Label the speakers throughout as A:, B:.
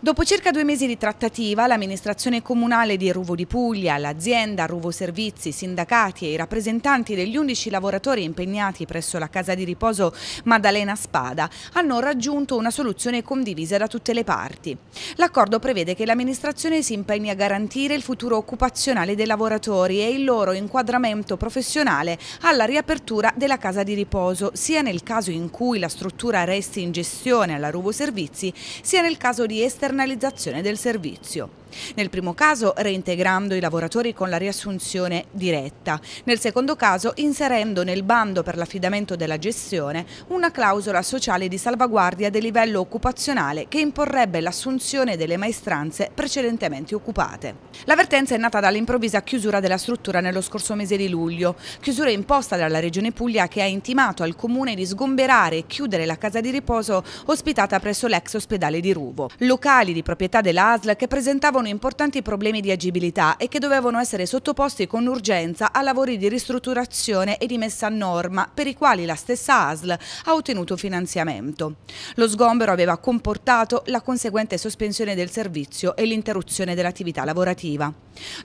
A: Dopo circa due mesi di trattativa, l'amministrazione comunale di Ruvo di Puglia, l'azienda, Ruvo Servizi, i sindacati e i rappresentanti degli 11 lavoratori impegnati presso la casa di riposo Maddalena Spada hanno raggiunto una soluzione condivisa da tutte le parti. L'accordo prevede che l'amministrazione si impegni a garantire il futuro occupazionale dei lavoratori e il loro inquadramento professionale alla riapertura della casa di riposo, sia nel caso in cui la struttura resti in gestione alla Ruvo Servizi, sia nel caso di esternalizzazione del servizio. Nel primo caso reintegrando i lavoratori con la riassunzione diretta, nel secondo caso inserendo nel bando per l'affidamento della gestione una clausola sociale di salvaguardia del livello occupazionale che imporrebbe l'assunzione delle maestranze precedentemente occupate. L'avvertenza è nata dall'improvvisa chiusura della struttura nello scorso mese di luglio, chiusura imposta dalla Regione Puglia che ha intimato al Comune di sgomberare e chiudere la casa di riposo ospitata presso l'ex ospedale di Ruvo. Lo locali di proprietà dell'ASL che presentavano importanti problemi di agibilità e che dovevano essere sottoposti con urgenza a lavori di ristrutturazione e di messa a norma per i quali la stessa ASL ha ottenuto finanziamento. Lo sgombero aveva comportato la conseguente sospensione del servizio e l'interruzione dell'attività lavorativa.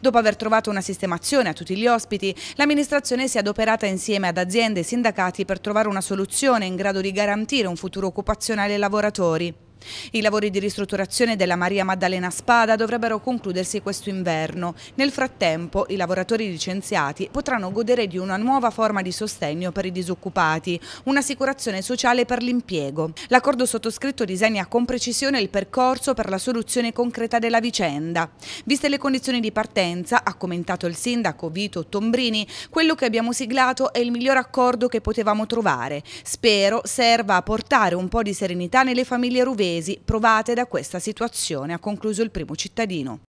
A: Dopo aver trovato una sistemazione a tutti gli ospiti, l'amministrazione si è adoperata insieme ad aziende e sindacati per trovare una soluzione in grado di garantire un futuro occupazionale ai lavoratori. I lavori di ristrutturazione della Maria Maddalena Spada dovrebbero concludersi questo inverno. Nel frattempo i lavoratori licenziati potranno godere di una nuova forma di sostegno per i disoccupati, un'assicurazione sociale per l'impiego. L'accordo sottoscritto disegna con precisione il percorso per la soluzione concreta della vicenda. Viste le condizioni di partenza, ha commentato il sindaco Vito Tombrini, quello che abbiamo siglato è il miglior accordo che potevamo trovare. Spero serva a portare un po' di serenità nelle famiglie ruvere paesi provate da questa situazione, ha concluso il primo cittadino.